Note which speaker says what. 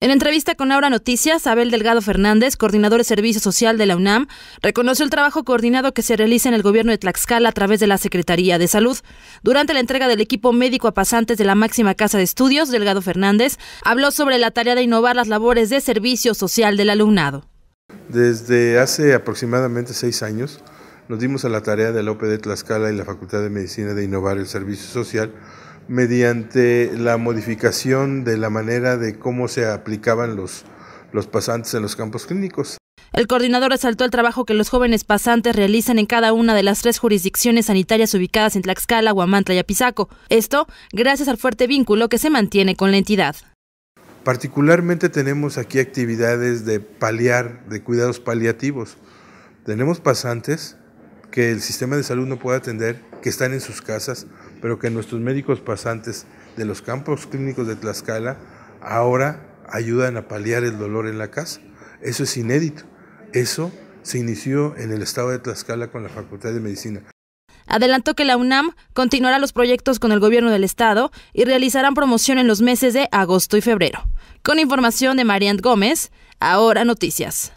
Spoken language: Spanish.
Speaker 1: En entrevista con Aura Noticias, Abel Delgado Fernández, coordinador de Servicio Social de la UNAM, reconoció el trabajo coordinado que se realiza en el gobierno de Tlaxcala a través de la Secretaría de Salud. Durante la entrega del equipo médico a pasantes de la máxima casa de estudios, Delgado Fernández habló sobre la tarea de innovar las labores de servicio social del alumnado.
Speaker 2: Desde hace aproximadamente seis años nos dimos a la tarea de la de Tlaxcala y la Facultad de Medicina de innovar el servicio social mediante la modificación de la manera de cómo se aplicaban los, pasantes en los campos clínicos.
Speaker 1: El coordinador resaltó el trabajo que los jóvenes pasantes realizan en cada una de las tres jurisdicciones sanitarias ubicadas en Tlaxcala, Huamantla y Apizaco. Esto gracias al fuerte vínculo que se mantiene con la entidad.
Speaker 2: Particularmente tenemos aquí actividades de paliar, de cuidados paliativos. Tenemos pasantes que el sistema de salud no puede atender, que están en sus casas, pero que nuestros médicos pasantes de los campos clínicos de Tlaxcala ahora ayudan a paliar el dolor en la casa. Eso es inédito. Eso se inició en el estado de Tlaxcala con la Facultad de Medicina.
Speaker 1: Adelantó que la UNAM continuará los proyectos con el gobierno del estado y realizarán promoción en los meses de agosto y febrero. Con información de Marian Gómez, ahora noticias.